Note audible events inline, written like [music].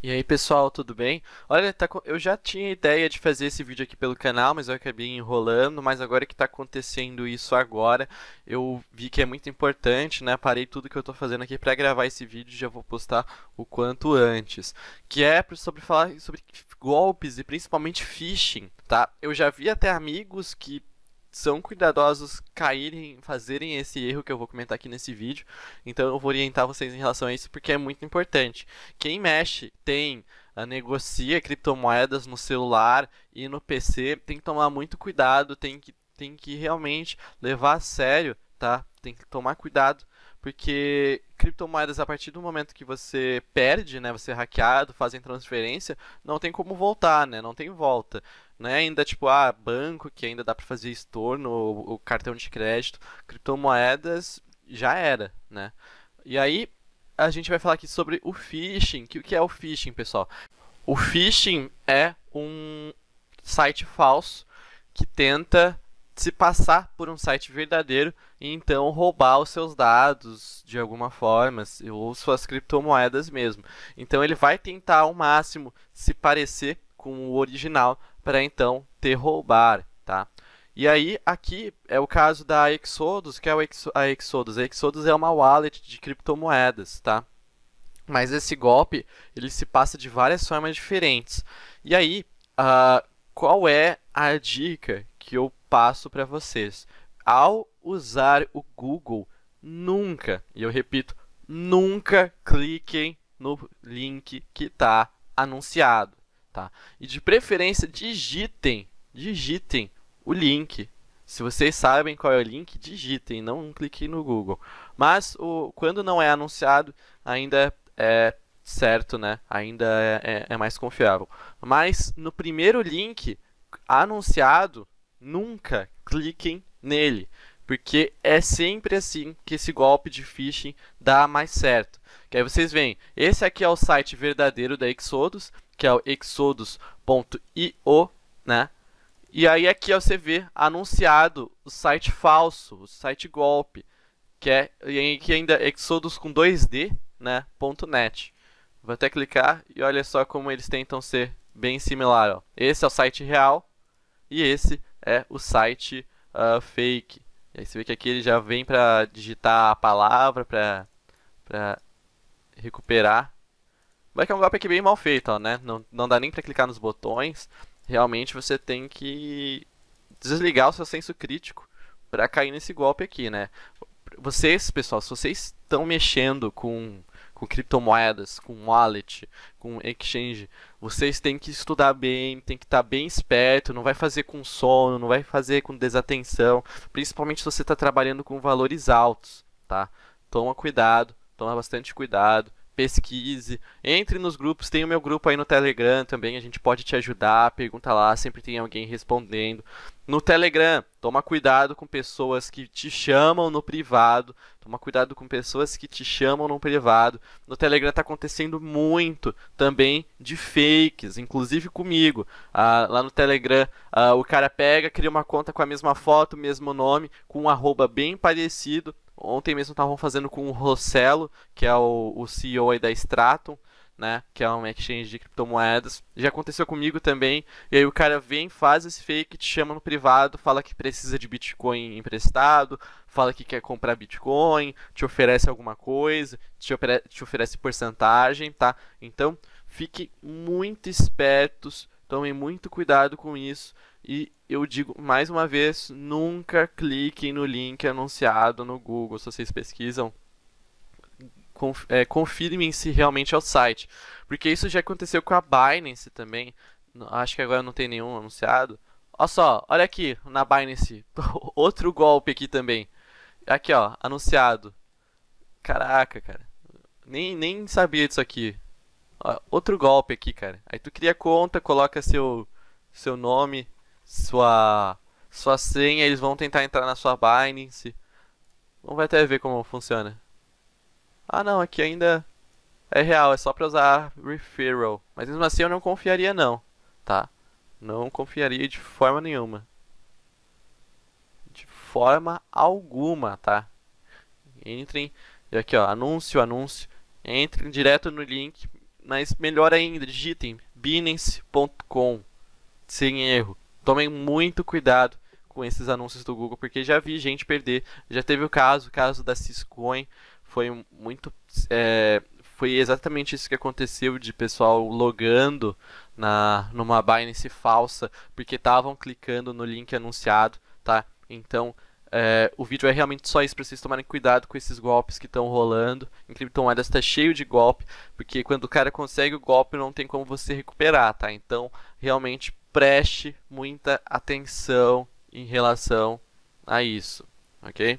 E aí pessoal, tudo bem? Olha, tá, eu já tinha ideia de fazer esse vídeo aqui pelo canal, mas eu acabei enrolando, mas agora que está acontecendo isso agora, eu vi que é muito importante, né? Parei tudo que eu estou fazendo aqui para gravar esse vídeo e já vou postar o quanto antes. Que é sobre falar sobre golpes e principalmente phishing, tá? Eu já vi até amigos que são cuidadosos caírem, fazerem esse erro que eu vou comentar aqui nesse vídeo. Então eu vou orientar vocês em relação a isso porque é muito importante. Quem mexe tem ah, negocia criptomoedas no celular e no PC, tem que tomar muito cuidado, tem que tem que realmente levar a sério, tá? Tem que tomar cuidado porque criptomoedas, a partir do momento que você perde, né, você é hackeado, fazem transferência, não tem como voltar, né, não tem volta. né ainda tipo, ah, banco, que ainda dá para fazer estorno, o cartão de crédito. Criptomoedas já era, né. E aí, a gente vai falar aqui sobre o phishing. Que, o que é o phishing, pessoal? O phishing é um site falso que tenta se passar por um site verdadeiro e então roubar os seus dados de alguma forma, ou suas criptomoedas mesmo. Então ele vai tentar ao máximo se parecer com o original para então te roubar, tá? E aí, aqui é o caso da Exodus, que é a Exodus. A Exodus é uma wallet de criptomoedas, tá? Mas esse golpe, ele se passa de várias formas diferentes. E aí, uh, qual é a dica que eu passo para vocês? Ao usar o Google, nunca, e eu repito, nunca cliquem no link que está anunciado, tá? E de preferência digitem, digitem o link. Se vocês sabem qual é o link, digitem, não cliquem no Google. Mas o, quando não é anunciado, ainda é certo, né? Ainda é, é, é mais confiável. Mas no primeiro link anunciado, nunca cliquem nele. Porque é sempre assim que esse golpe de phishing dá mais certo. Que aí vocês veem, esse aqui é o site verdadeiro da Exodus, que é o exodus.io, né? E aí aqui você vê anunciado o site falso, o site golpe, que é e aqui ainda é Exodus com 2D, né? Ponto .net. Vou até clicar e olha só como eles tentam ser bem similar. Ó. Esse é o site real e esse é o site uh, fake. E aí você vê que aqui ele já vem para digitar a palavra, para recuperar. Mas é que é um golpe aqui bem mal feito, ó, né? Não, não dá nem para clicar nos botões. Realmente você tem que desligar o seu senso crítico para cair nesse golpe aqui, né? Vocês, pessoal, se vocês estão mexendo com com criptomoedas, com wallet, com exchange, vocês têm que estudar bem, tem que estar tá bem esperto, não vai fazer com sono, não vai fazer com desatenção, principalmente se você está trabalhando com valores altos, tá? Toma cuidado, toma bastante cuidado pesquise, entre nos grupos, tem o meu grupo aí no Telegram também, a gente pode te ajudar, pergunta lá, sempre tem alguém respondendo. No Telegram, toma cuidado com pessoas que te chamam no privado, toma cuidado com pessoas que te chamam no privado. No Telegram tá acontecendo muito também de fakes, inclusive comigo. Ah, lá no Telegram, ah, o cara pega, cria uma conta com a mesma foto, mesmo nome, com um arroba bem parecido, Ontem mesmo estavam fazendo com o Rossello, que é o, o CEO aí da Stratum, né, que é um exchange de criptomoedas. Já aconteceu comigo também. E aí o cara vem, faz esse fake, te chama no privado, fala que precisa de Bitcoin emprestado, fala que quer comprar Bitcoin, te oferece alguma coisa, te, ofere te oferece porcentagem, tá? Então, fique muito espertos Tomem muito cuidado com isso. E eu digo mais uma vez: nunca cliquem no link anunciado no Google. Se vocês pesquisam, conf é, confirmem se realmente é o site. Porque isso já aconteceu com a Binance também. Acho que agora não tem nenhum anunciado. Olha só, olha aqui na Binance. [laughs] Outro golpe aqui também. Aqui, ó, anunciado. Caraca, cara. Nem, nem sabia disso aqui. Ó, outro golpe aqui, cara. Aí tu cria conta, coloca seu, seu nome, sua, sua senha, eles vão tentar entrar na sua Binance. Vamos até ver como funciona. Ah não, aqui ainda é real, é só pra usar referral. Mas mesmo assim eu não confiaria não, tá? Não confiaria de forma nenhuma. De forma alguma, tá? Entrem, aqui ó, anúncio, anúncio. Entrem direto no link, mas melhor ainda, digitem binance.com, sem erro. Tomem muito cuidado com esses anúncios do Google, porque já vi gente perder. Já teve o caso, o caso da Ciscoin. foi muito. É, foi exatamente isso que aconteceu de pessoal logando na numa Binance falsa, porque estavam clicando no link anunciado, tá? Então, é, o vídeo é realmente só isso para vocês tomarem cuidado com esses golpes que estão rolando. Em criptomoedas está cheio de golpe, porque quando o cara consegue o golpe não tem como você recuperar, tá? Então, realmente preste muita atenção em relação a isso, ok?